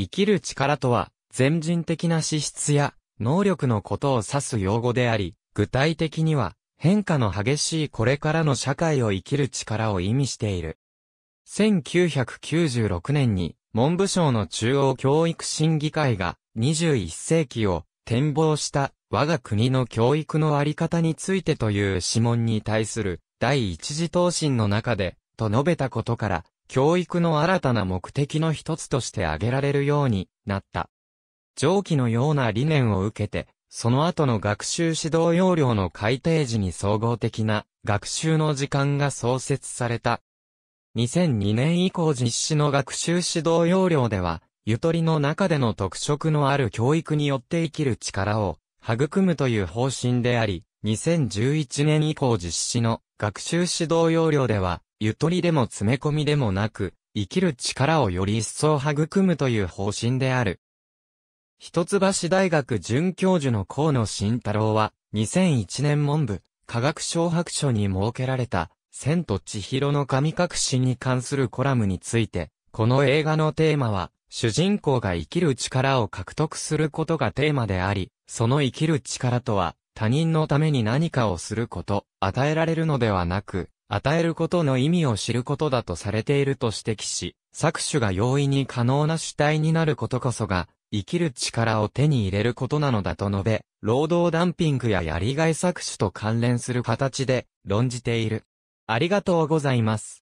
生きる力とは、全人的な資質や能力のことを指す用語であり、具体的には、変化の激しいこれからの社会を生きる力を意味している。1996年に、文部省の中央教育審議会が、21世紀を展望した我が国の教育のあり方についてという諮問に対する第一次答申の中で、と述べたことから、教育の新たな目的の一つとして挙げられるようになった。上記のような理念を受けて、その後の学習指導要領の改定時に総合的な学習の時間が創設された。2002年以降実施の学習指導要領では、ゆとりの中での特色のある教育によって生きる力を育むという方針であり、2011年以降実施の学習指導要領では、ゆとりでも詰め込みでもなく、生きる力をより一層育むという方針である。一橋大学准教授の河野慎太郎は、2001年文部、科学小白書に設けられた、千と千尋の神隠しに関するコラムについて、この映画のテーマは、主人公が生きる力を獲得することがテーマであり、その生きる力とは、他人のために何かをすること、与えられるのではなく、与えることの意味を知ることだとされていると指摘し、搾取が容易に可能な主体になることこそが、生きる力を手に入れることなのだと述べ、労働ダンピングややりがい搾取と関連する形で論じている。ありがとうございます。